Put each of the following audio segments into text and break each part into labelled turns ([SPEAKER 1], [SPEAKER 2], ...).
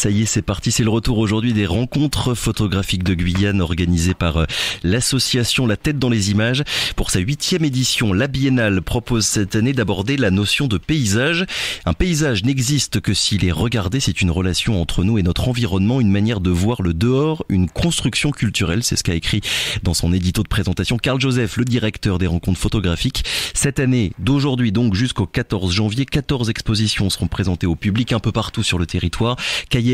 [SPEAKER 1] Ça y est, c'est parti. C'est le retour aujourd'hui des rencontres photographiques de Guyane organisées par euh, l'association La Tête dans les Images. Pour sa huitième édition, la Biennale propose cette année d'aborder la notion de paysage. Un paysage n'existe que s'il est regardé. C'est une relation entre nous et notre environnement, une manière de voir le dehors, une construction culturelle. C'est ce qu'a écrit dans son édito de présentation Carl Joseph, le directeur des rencontres photographiques. Cette année, d'aujourd'hui donc jusqu'au 14 janvier, 14 expositions seront présentées au public un peu partout sur le territoire.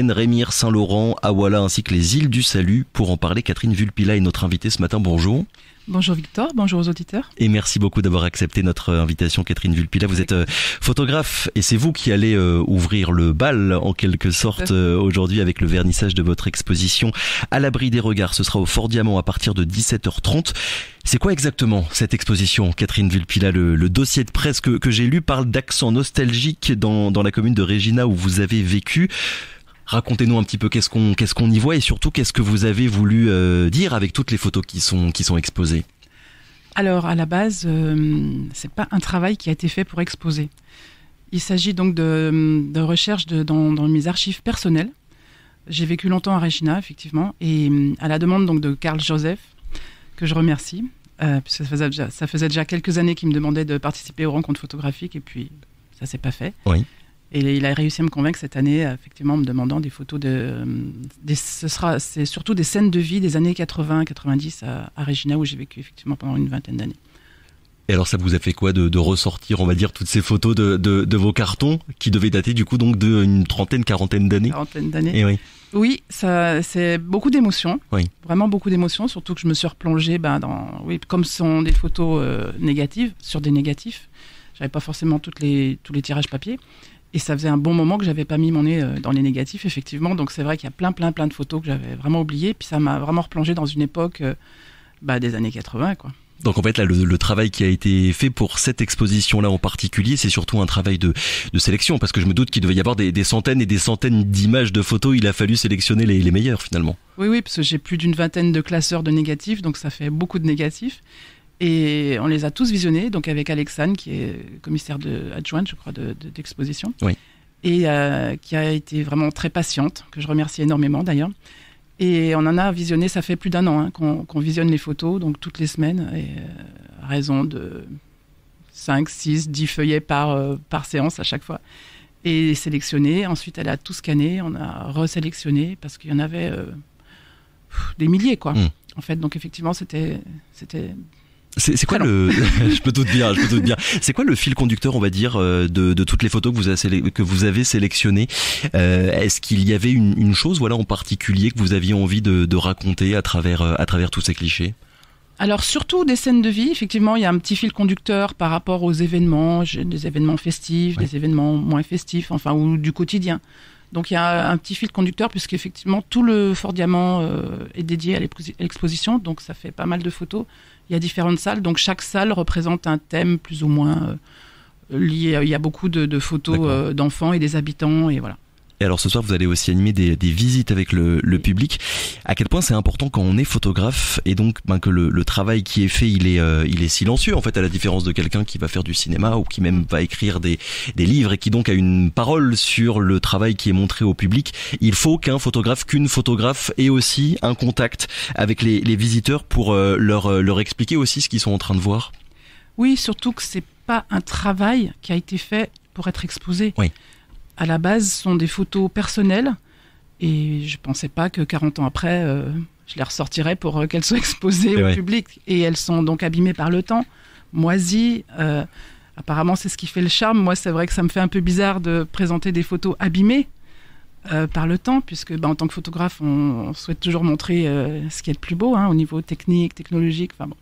[SPEAKER 1] Rémy Rémire, Saint-Laurent, Awala ainsi que les îles du Salut. Pour en parler, Catherine Vulpila est notre invitée ce matin. Bonjour.
[SPEAKER 2] Bonjour Victor, bonjour aux auditeurs.
[SPEAKER 1] Et merci beaucoup d'avoir accepté notre invitation Catherine Vulpila. Vous êtes euh, photographe et c'est vous qui allez euh, ouvrir le bal en quelque sorte euh, aujourd'hui avec le vernissage de votre exposition à l'abri des regards. Ce sera au Fort Diamant à partir de 17h30. C'est quoi exactement cette exposition Catherine Vulpila le, dossier de presse que, j'ai lu parle d'accent nostalgique dans, dans la commune de Regina où vous avez vécu. Racontez-nous un petit peu qu'est-ce qu'on qu'est-ce y voit et surtout qu'est-ce que vous avez voulu euh, dire avec toutes les photos qui sont qui sont exposées.
[SPEAKER 2] Alors à la base, euh, ce n'est pas un travail qui a été fait pour exposer. Il s'agit donc de, de recherches dans, mes archives personnelles. J'ai vécu longtemps à Regina, effectivement, et à la demande donc de Carl Joseph, que je remercie, euh, puisque ça faisait, déjà, ça faisait déjà quelques années qu'il me demandait de participer aux rencontres photographiques, et puis ça s'est pas fait. Oui. Et il a réussi à me convaincre cette année, euh, effectivement, en me demandant des photos de. Euh, ce sera, c'est surtout des scènes de vie des années 80, 90 à, Régina, Regina, où j'ai vécu effectivement pendant une vingtaine d'années.
[SPEAKER 1] Et alors, ça vous a fait quoi de, ressortir, on va dire, toutes ces photos de, vos cartons qui devaient dater du coup donc d'une trentaine, quarantaine d'années Quarantaine d'années. Et eh oui.
[SPEAKER 2] Oui, ça, c'est beaucoup d'émotions. Oui. Vraiment beaucoup d'émotions, surtout que je me suis replongée, ben, dans, oui, comme ce sont des photos euh, négatives, sur des négatifs. J'avais pas forcément toutes les, tous les tirages papier. Et ça faisait un bon moment que j'avais pas mis mon nez euh, dans les négatifs, effectivement. Donc c'est vrai qu'il y a plein, plein, plein de photos que j'avais vraiment oubliées. Puis ça m'a vraiment replongé dans une époque euh, bah, des années 80, quoi.
[SPEAKER 1] Donc en fait là le, travail qui a été fait pour cette exposition là en particulier, c'est surtout un travail de, sélection parce que je me doute qu'il devait y avoir des, centaines et des centaines d'images de photos. Il a fallu sélectionner les, les meilleures finalement.
[SPEAKER 2] Oui oui parce que j'ai plus d'une vingtaine de classeurs de négatifs donc ça fait beaucoup de négatifs. Et on les a tous visionnés, donc avec Alexane, qui est commissaire de, adjointe, je crois, d'exposition. De, d'exposition, oui. Et euh, qui a été vraiment très patiente, que je remercie énormément d'ailleurs. Et on en a visionné, ça fait plus d'un an hein, qu'on visionne les photos, donc toutes les semaines, et, euh, à raison de 5, 6, 10 feuillets par, euh, par séance à chaque fois. Et sélectionné. Ensuite, elle a tout scanné, on a resélectionné, parce qu'il y en avait des milliers, quoi. Mmh. En fait, donc effectivement, c'était
[SPEAKER 1] c'est quoi le peux dire. C'est quoi le fil conducteur, on va dire, euh, de, toutes les photos que vous avez, sélectionnées euh, Est-ce qu'il y avait une, chose, voilà, en particulier que vous aviez envie de, raconter à travers euh, à travers tous ces clichés
[SPEAKER 2] alors surtout des scènes de vie, effectivement, il y a un petit fil conducteur par rapport aux événements, des événements festifs, des événements moins festifs, enfin, ou du quotidien. Donc il y a un petit fil conducteur puisqu'effectivement tout le Fort Diamant est dédié à l'exposition, donc ça fait pas mal de photos. Il y a différentes salles, donc chaque salle représente un thème plus ou moins euh, lié. Il y a beaucoup de, photos euh, d'enfants et des habitants, et voilà
[SPEAKER 1] alors ce soir, vous allez aussi animer des, visites avec le, public. À quel point c'est important quand on est photographe et donc ben, que le, travail qui est fait, euh, il est, silencieux, en fait, à la différence de quelqu'un qui va faire du cinéma ou qui même va écrire des, livres et qui donc a une parole sur le travail qui est montré au public. Il faut qu'un photographe, qu'une photographe ait aussi un contact avec les, visiteurs pour euh, leur, euh, leur expliquer aussi ce qu'ils sont en train de voir.
[SPEAKER 2] Oui, surtout que ce n'est pas un travail qui a été fait pour être exposé. Oui à la base, sont des photos personnelles. Et je ne pensais pas que 40 ans après, euh, je les ressortirais pour euh, qu'elles soient exposées au public. Et elles sont donc abîmées par le temps, moisies. Euh, apparemment, c'est ce qui fait le charme. Moi, c'est vrai que ça me fait un peu bizarre de présenter des photos abîmées. par le temps, puisque bah, en tant que photographe, on, souhaite toujours montrer ce qui est le plus beau hein, au niveau technique, technologique. Enfin bon.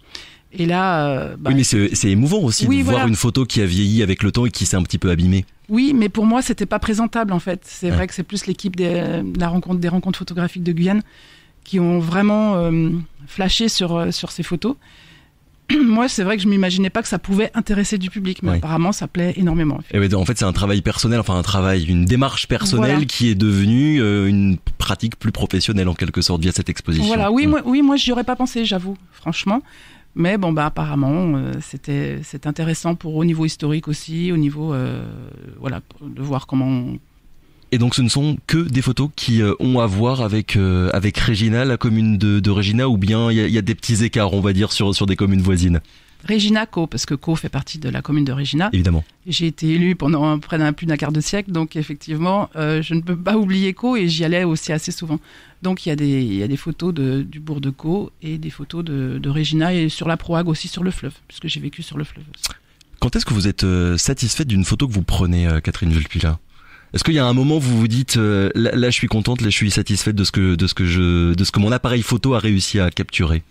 [SPEAKER 2] Et là, euh, bah, oui,
[SPEAKER 1] mais c'est émouvant aussi de voir une photo qui a vieilli avec le temps et qui s'est un petit peu abîmée.
[SPEAKER 2] Oui, mais pour moi, c'était pas présentable en fait. C'est vrai que c'est plus l'équipe des, la rencontre, des rencontres photographiques de Guyane qui ont vraiment euh, flashé sur, euh, sur ces photos. moi, c'est vrai que je m'imaginais pas que ça pouvait intéresser du public, mais apparemment, ça plaît énormément. En
[SPEAKER 1] fait, et eh en fait c'est un travail personnel, enfin un travail, une démarche personnelle qui est devenue une pratique plus professionnelle en quelque sorte via cette exposition. Voilà,
[SPEAKER 2] oui, moi, oui, moi, j'y aurais pas pensé, j'avoue, franchement. Mais bon, bah, apparemment, euh, c'était c'est intéressant pour au niveau historique aussi,
[SPEAKER 1] au niveau euh, voilà, de voir comment. Et donc, ce ne sont que des photos qui euh, ont à voir avec avec Régina, la commune de, de Régina, ou bien il y, y, a des petits écarts, on va dire, sur sur des communes voisines.
[SPEAKER 2] Régina Co, parce que Co fait partie de la commune de Regina. Évidemment. J'ai été élue pendant près d'un plus d'un quart de siècle, donc effectivement, euh, je ne peux pas oublier Co et j'y allais aussi assez souvent. Donc il y a des, photos du bourg de Co et des photos de, de Régina et sur la Proague aussi sur le fleuve, puisque j'ai vécu sur le fleuve
[SPEAKER 1] Quand est-ce que vous êtes euh, satisfaite d'une photo que vous prenez, euh, Catherine Vulpila est-ce qu'il y a un moment où vous vous dites là, je suis contente, là je suis satisfaite de ce que mon appareil photo a réussi à capturer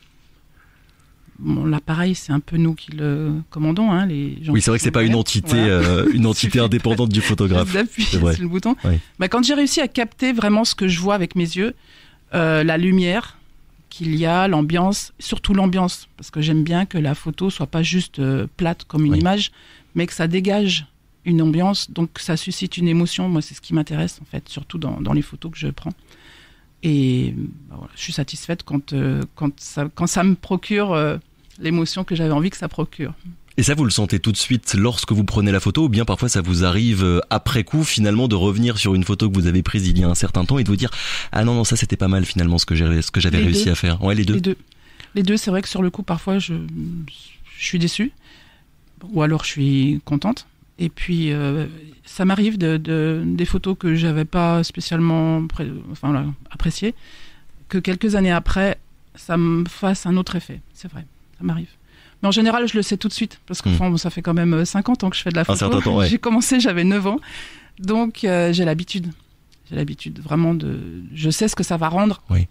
[SPEAKER 2] L'appareil, c'est un peu nous qui le commandons. Hein, les gens oui, c'est vrai que c'est pas une entité, euh,
[SPEAKER 1] une entité indépendante du photographe. D'appuyer sur le
[SPEAKER 2] bouton. Bah, quand j'ai réussi à capter vraiment ce que je vois avec mes yeux, euh, la lumière qu'il y a, l'ambiance, surtout l'ambiance, parce que j'aime bien que la photo soit pas juste euh, plate comme une image, mais que ça dégage une ambiance, donc ça suscite une émotion. Moi, c'est ce qui m'intéresse en fait, surtout dans, les photos que je prends. Et bah, je suis satisfaite quand, quand, ça, quand ça me procure l'émotion que j'avais envie que ça procure.
[SPEAKER 1] Et ça, vous le sentez tout de suite lorsque vous prenez la photo, ou bien parfois ça vous arrive euh, après coup finalement de revenir sur une photo que vous avez prise il y a un certain temps et de vous dire ah non non ça c'était pas mal finalement ce que j'avais ce que j'avais réussi à faire. Ouais les deux. Les deux.
[SPEAKER 2] Les deux c'est vrai que sur le coup parfois je, je suis déçue ou alors je suis contente. Et puis euh, ça m'arrive de, de, des photos que j'avais pas spécialement enfin, appréciées que quelques années après ça me fasse un autre effet. C'est vrai ça m'arrive. Mais en général, je le sais tout de suite, parce que hmm. ça fait quand même 50 euh, ans que je fais de la ah, photo. J'ai commencé, j'avais 9 ans. Donc, euh, j'ai l'habitude. J'ai l'habitude vraiment de. Je sais ce que ça va rendre. Oui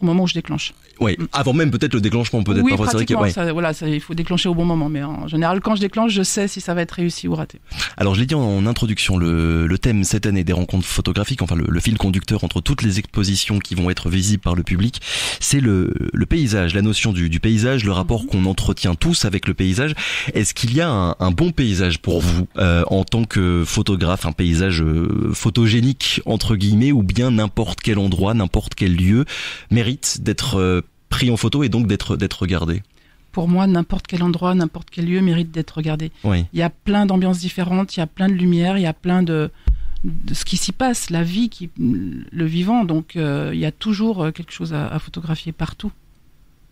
[SPEAKER 2] au moment où je déclenche.
[SPEAKER 1] Oui, mm. avant même peut-être le déclenchement, peut-être oui, parfois. Hein, pratiquement, vrai
[SPEAKER 2] voilà, il faut déclencher au bon moment, mais en général, quand je déclenche, je sais si ça va être réussi ou raté.
[SPEAKER 1] Alors, je l'ai dit en introduction, le, thème cette année des rencontres photographiques, enfin le, fil conducteur entre toutes les expositions qui vont être visibles par le public, c'est le, paysage, la notion du, paysage, le rapport mhm. qu'on entretient tous avec le paysage. Est-ce qu'il y a un, bon paysage pour vous euh, en tant que photographe, un paysage euh, photogénique entre guillemets, ou bien n'importe quel endroit, n'importe quel lieu, mais mérite d'être euh, pris en photo et donc d'être regardé
[SPEAKER 2] pour moi, n'importe quel endroit, n'importe quel lieu mérite d'être regardé. Il y a plein d'ambiances différentes, il y a plein de lumière, il y a plein de, ce qui s'y passe, la vie, qui,
[SPEAKER 1] le
[SPEAKER 2] vivant. Donc, euh, il y a toujours euh, quelque chose à photographier partout.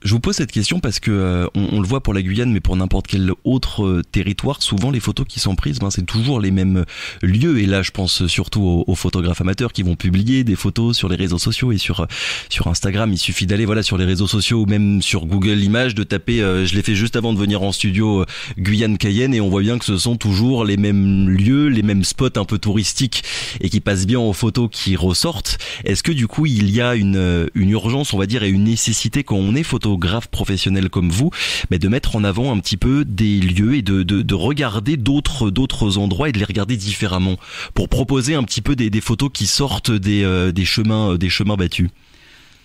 [SPEAKER 1] Je vous pose cette question parce que euh, on, le voit pour la Guyane, mais pour n'importe quel autre euh, territoire, souvent les photos qui sont prises, ben, c'est toujours les mêmes euh, lieux. Et là, je pense surtout aux, photographes amateurs qui vont publier des photos sur les réseaux sociaux et sur sur Instagram. Il suffit d'aller voilà sur les réseaux sociaux ou même sur Google Images de taper. je l'ai fait juste avant de venir en studio Guyane Cayenne et on voit bien que ce sont toujours les mêmes lieux, les mêmes spots un peu touristiques et qui passent bien aux photos qui ressortent. Est-ce que du coup il y a une une urgence, on va dire, et une nécessité quand on est photo graves professionnels comme vous, mais de mettre en avant un petit peu des lieux et de, regarder d'autres d'autres endroits et de les regarder différemment pour proposer un petit peu des, photos qui sortent des, euh, des chemins euh, des chemins battus.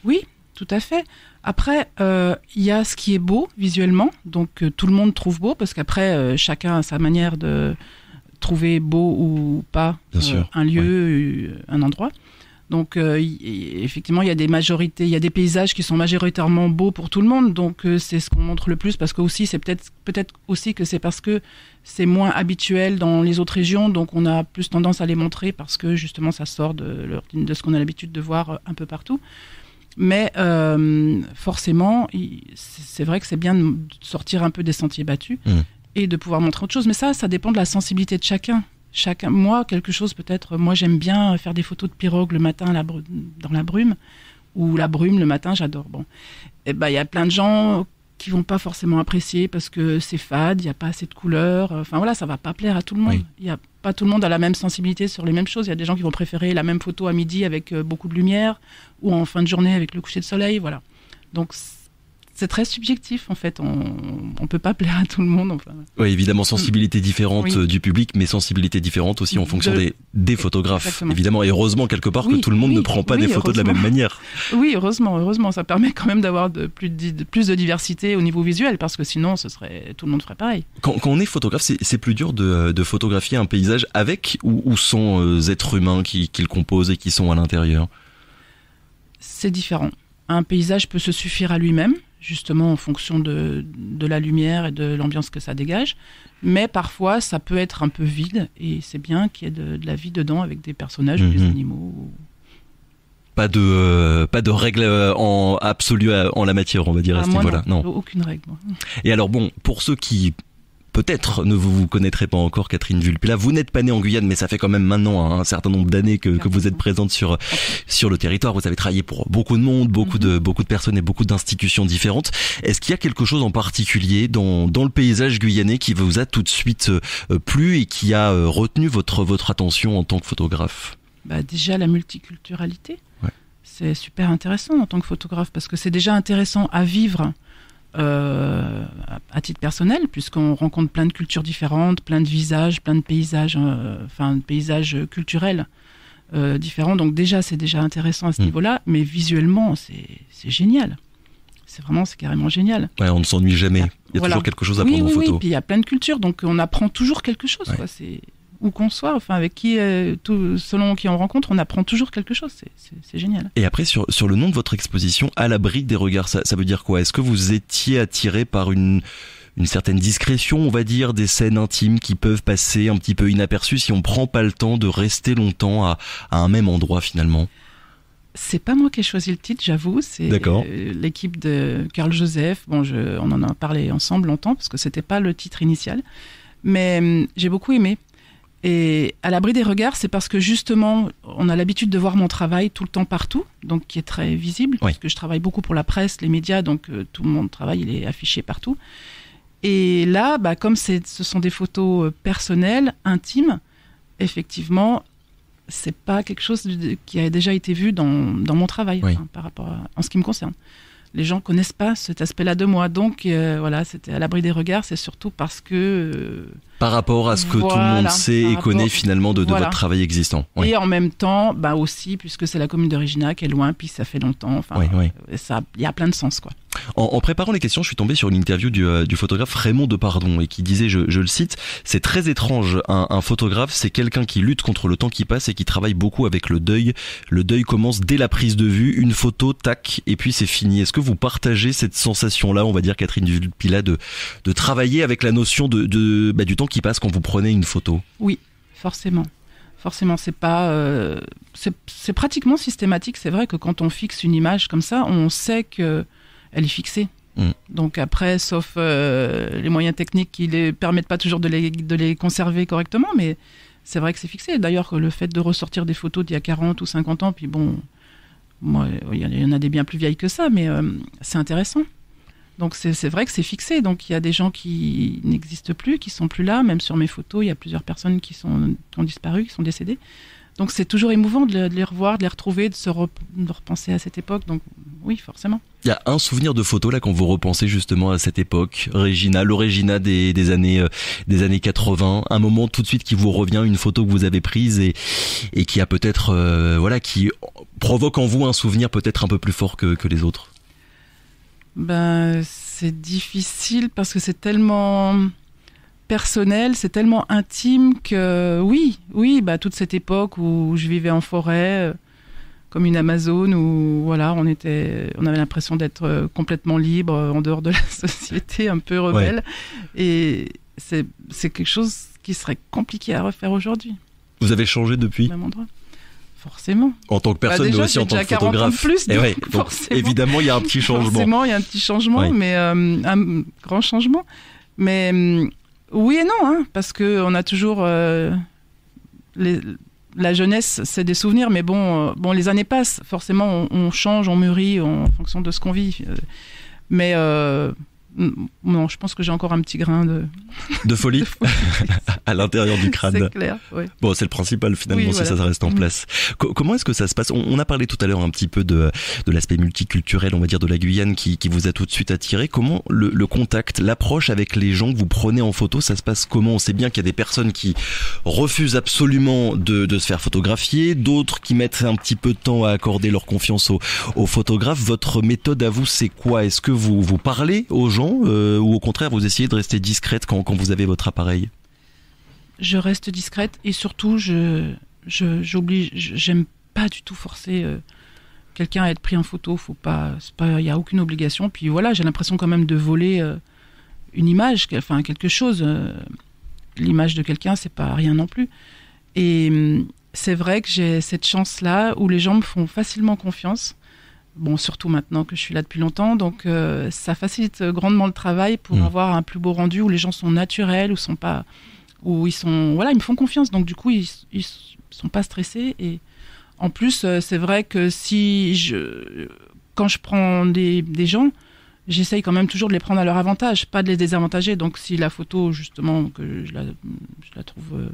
[SPEAKER 2] Oui, tout à fait. Après, euh, il y a ce qui est beau visuellement, donc tout le monde trouve beau, parce qu'après, chacun a sa manière de trouver beau ou pas un lieu, un endroit. Donc euh, effectivement, il y a des majorités, il y a des paysages qui sont majoritairement beaux pour tout le monde. Donc euh, c'est ce qu'on montre le plus parce que aussi c'est peut-être peut-être aussi que c'est parce que c'est moins habituel dans les autres régions, donc on a plus tendance à les montrer parce que justement ça sort de, de ce qu'on a l'habitude de voir euh, un peu partout. Mais forcément, c'est vrai que c'est bien de sortir un peu des sentiers battus mmh. et de pouvoir montrer autre chose. Mais ça, ça dépend de la sensibilité de chacun chaque mois quelque chose peut-être. Moi, j'aime bien faire des photos de pirogue le matin dans la brume ou la brume le matin. J'adore. Bon, et eh ben il y a plein de gens qui vont pas forcément apprécier parce que c'est fade, il n'y a pas assez de couleurs. Euh, enfin voilà, ça va pas plaire à tout le monde. Il y a pas tout le monde a la même sensibilité sur les mêmes choses. Il y a des gens qui vont préférer la même photo à midi avec euh, beaucoup de lumière ou en fin de journée avec le coucher de soleil. Voilà. Donc c'est très subjectif en fait. On ne peut pas plaire à tout le monde.
[SPEAKER 1] Oui, évidemment, sensibilité différente euh, du public, mais sensibilité différente aussi en fonction des, des, e- photographes. Évidemment, et heureusement quelque part que tout le monde ne prend pas des photos de la même manière.
[SPEAKER 2] Oui, heureusement, heureusement, ça permet quand même d'avoir de, plus, de, plus de diversité au niveau visuel, parce que sinon, ce serait tout le monde ferait pareil.
[SPEAKER 1] Quand, on est photographe, c'est plus dur de, photographier un paysage avec ou, sans euh, êtres humains qui, qui le composent et qui sont à l'intérieur.
[SPEAKER 2] C'est différent. Un paysage peut se suffire à lui-même justement en fonction de, la lumière et de l'ambiance que ça dégage. Mais parfois, ça peut être un peu vide et c'est bien qu'il y ait de, la vie dedans avec des personnages mhm. ou des animaux.
[SPEAKER 1] Pas de, euh, pas de règle euh, en absolue euh, en la matière, on va dire à, ah, ce niveau-là. non, aucune règle. Et alors bon, pour ceux qui peut-être ne vous, vous connaîtrez pas encore, Catherine Vulpila, Vous n'êtes pas née en Guyane, mais ça fait quand même maintenant un certain nombre d'années que, vous êtes présente sur, sur le territoire. Vous avez travaillé pour beaucoup de monde, beaucoup de, mhm. beaucoup de personnes et beaucoup d'institutions différentes. Est-ce qu'il y a quelque chose en particulier dans, le paysage guyanais qui vous a tout de suite euh, plu et qui a euh, retenu votre, votre attention en tant que photographe
[SPEAKER 2] bah Déjà la multiculturalité. C'est super intéressant en tant que photographe parce que c'est déjà intéressant à vivre euh, à titre personnel, puisqu'on rencontre plein de cultures différentes, plein de visages, plein de paysages, euh, enfin de paysages culturels euh, différents. Donc déjà, c'est déjà intéressant à ce hmm. niveau-là, mais visuellement, c'est génial. C'est vraiment, c'est carrément génial.
[SPEAKER 1] Ouais, on ne s'ennuie jamais. Il y a, toujours quelque chose à prendre en photo. puis il
[SPEAKER 2] y a plein de cultures, donc on apprend toujours quelque chose. C'est où qu'on soit, enfin avec qui, euh, selon qui on rencontre, on apprend toujours quelque chose. C'est génial.
[SPEAKER 1] Et après, sur, le nom de votre exposition, à l'abri des regards, ça, ça veut dire quoi Est-ce que vous étiez attiré par une certaine discrétion, on va dire, des scènes intimes qui peuvent passer un petit peu inaperçues si on prend pas le temps de rester longtemps à, un même endroit finalement.
[SPEAKER 2] C'est pas moi qui ai choisi le titre, j'avoue. C'est euh, l'équipe de Carl Joseph. Bon, je, on en a parlé ensemble longtemps parce que c'était pas le titre initial, mais hum, j'ai beaucoup aimé et à l'abri des regards, c'est parce que justement, on a l'habitude de voir mon travail tout le temps partout, donc qui est très visible, parce que je travaille beaucoup pour la presse, les médias, donc tout euh, tout mon travail, il est affiché partout. Et là, bah, comme ce sont des photos euh, personnelles, intimes, effectivement, c'est pas quelque chose qui a déjà été vu dans, mon travail, par rapport en ce qui me concerne. Les gens connaissent pas cet aspect-là de moi, donc euh, voilà, c'était à l'abri des regards. C'est surtout parce que
[SPEAKER 1] par rapport à ce que tout le monde sait et connaît finalement de, de votre travail existant. Et en
[SPEAKER 2] même temps, bah aussi, puisque c'est la commune d'Origina qui est loin, puis ça fait longtemps, enfin, euh, ça, il y a plein de sens quoi.
[SPEAKER 1] En, préparant les questions, je suis tombé sur une interview du, euh, du photographe Raymond Depardon et qui disait, je, je le cite, c'est très étrange. Un, photographe, c'est quelqu'un qui lutte contre le temps qui passe et qui travaille beaucoup avec le deuil. Le deuil commence dès la prise de vue, une photo, tac, et puis c'est fini. Est-ce que vous partagez cette sensation-là, on va dire Catherine Dupila, de, de travailler avec la notion de, de bah, du temps qui passe quand vous prenez une photo
[SPEAKER 2] Oui, forcément. Forcément, c'est pas, euh, c'est pratiquement systématique. C'est vrai que quand on fixe une image comme ça, on sait que elle est fixée. Mm. Donc après, sauf euh, les moyens techniques qui ne permettent pas toujours de les, conserver correctement, mais c'est vrai que c'est fixé. D'ailleurs, le fait de ressortir des photos d'il y a 40 ou 50 ans, puis bon, moi, il y en a des bien plus vieilles que ça, mais euh, c'est intéressant. Donc c'est vrai que c'est fixé. Donc il y a des gens qui n'existent plus, qui sont plus là. Même sur mes photos, il y a plusieurs personnes qui, sont, disparues, ont disparu, qui sont décédées. Donc c'est toujours émouvant de, les revoir, de les retrouver, de se repenser à cette époque. Donc oui, forcément.
[SPEAKER 1] Il y a un souvenir de photo là qu'on vous repensez justement à cette époque, Regina, l'Orégina des, années euh, des années 80, un moment tout de suite qui vous revient, une photo que vous avez prise et, qui a peut-être euh, voilà qui provoque en vous un souvenir peut-être un peu plus fort que les autres
[SPEAKER 2] ben, C'est difficile parce que c'est tellement personnel, c'est tellement intime que oui, oui, bah, toute cette époque où je vivais en forêt, euh, comme une Amazone, où voilà, on, était, on avait l'impression d'être euh, complètement libre euh, en dehors de la société, un peu rebelle. Et c'est quelque chose qui serait compliqué à refaire aujourd'hui.
[SPEAKER 1] Vous avez changé depuis
[SPEAKER 2] Forcément. En tant que bah, personne, mais aussi en tant que photographe. Plus, Et eh
[SPEAKER 1] évidemment, il y a un petit changement. Forcément,
[SPEAKER 2] il y a un petit changement, mais euh, un grand changement. Mais euh, oui et non, hein, parce que on a toujours euh, la jeunesse, c'est des souvenirs, mais bon, bon, les années passent. Forcément, on, change, on mûrit en fonction de ce qu'on vit. Mais Mm, non, je pense que j'ai encore un petit grain de.
[SPEAKER 1] folie, À l'intérieur du crâne. C'est Bon, c'est le principal finalement si ça reste en mm. place. comment est-ce que ça se passe on, a parlé tout à l'heure un petit peu de, l'aspect multiculturel, on va dire, de la Guyane qui, vous a tout de suite attiré. Comment le, contact, l'approche avec les gens que vous prenez en photo, ça se passe comment On sait bien qu'il y a des personnes qui refusent absolument de, se faire photographier, d'autres qui mettent un petit peu de temps à accorder leur confiance aux, aux photographes. Votre méthode à vous, c'est quoi Est-ce que vous, vous parlez aux gens euh, ou au contraire vous essayez de rester discrète quand, vous avez votre appareil
[SPEAKER 2] Je reste discrète et surtout je j'oublie j'aime pas du tout forcer euh, quelqu'un à être pris en photo. Faut pas, il n'y a aucune obligation. Puis voilà, j'ai l'impression quand même de voler euh, une image, enfin quelque chose. L'image de quelqu'un, c'est pas rien non plus. Et hum, c'est vrai que j'ai cette chance-là où les gens me font facilement confiance bon, surtout maintenant que je suis là depuis longtemps. Donc, euh, ça facilite grandement le travail pour mm. avoir un plus beau rendu où les gens sont naturels, où sont pas, où ils sont, voilà, ils me font confiance. Donc, du coup, ils, ils sont pas stressés. Et en plus, euh, c'est vrai que si je, quand je prends des, des gens, j'essaye quand même toujours de les prendre à leur avantage, pas de les désavantager. Donc, si la photo, justement, que je la, je la trouve euh,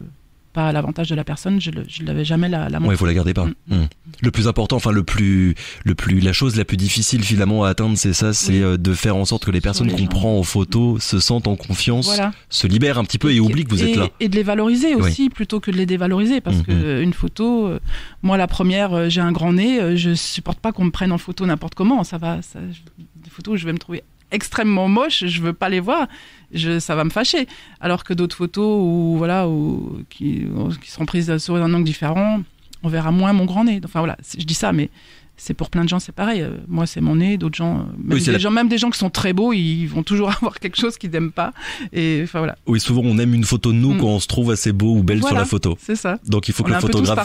[SPEAKER 2] pas l'avantage de la personne, je ne l'avais jamais la, la Ouais, vous la gardez pas. Mm.
[SPEAKER 1] Mm. Le plus important, enfin le plus, le plus, la chose la plus difficile finalement à atteindre, c'est ça, c'est euh, de faire en sorte que les personnes qu'on prend en photo se sentent en confiance, se libèrent un petit peu et, oublient que vous êtes là.
[SPEAKER 2] Et de les valoriser aussi, plutôt que de les dévaloriser, parce mm-hmm. qu'une que une photo, euh, moi la première, euh, j'ai un grand nez, je supporte pas qu'on me prenne en photo n'importe comment, ça va, des photos où je vais me trouver extrêmement moche, je veux pas les voir, ça va me fâcher. Alors que d'autres photos voilà, qui, qui, sont prises sur un angle différent, on verra moins mon grand nez. Enfin voilà, je dis ça, mais c'est pour plein de gens, c'est pareil. Euh, moi, c'est mon nez. D'autres gens euh, même, des gens, même des gens qui sont très beaux, ils vont toujours avoir quelque chose qu'ils n'aiment pas. Et enfin voilà.
[SPEAKER 1] Oui, souvent on aime une photo de nous mm. quand on se trouve assez beau ou belle sur la photo. C'est ça. Donc il faut que le photographe.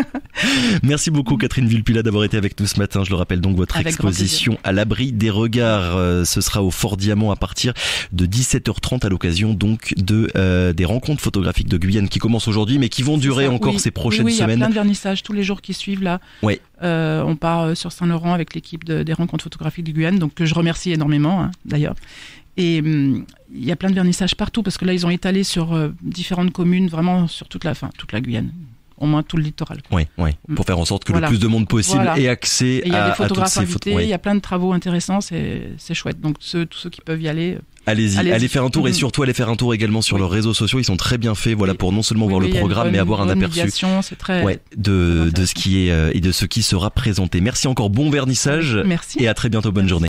[SPEAKER 1] Merci beaucoup Catherine Villepila d'avoir été avec nous ce matin. Je le rappelle donc votre exposition à l'abri des regards. Euh, ce sera au Fort Diamant à partir de 17h30 à l'occasion donc de des rencontres photographiques de Guyane qui commencent aujourd'hui mais qui vont durer encore ces prochaines semaines. Il y a plein de
[SPEAKER 2] vernissages tous les jours qui suivent là. Oui. Euh, on part euh, sur Saint-Laurent avec l'équipe des rencontres photographiques de Guyane, donc que je remercie énormément hein, d'ailleurs. Et hum, il y a plein de vernissages partout parce que là ils ont étalé sur euh, différentes communes, vraiment sur toute la fin, toute la Guyane, au moins tout le littoral.
[SPEAKER 1] Oui, oui, pour faire en sorte que le plus de monde possible ait accès à, toutes ces photos. Il y a
[SPEAKER 2] plein de travaux intéressants, c'est chouette. Donc tous ceux qui peuvent y aller. Euh, allez-y, allez, faire un tour et mm. surtout
[SPEAKER 1] allez faire un tour également sur leurs réseaux sociaux. Ils sont très bien faits, voilà, pour non seulement voir le programme, mais avoir un aperçu de, ce qui est euh, et de ce qui sera présenté. Merci encore, bon vernissage. Merci. Et à très bientôt, bonne journée.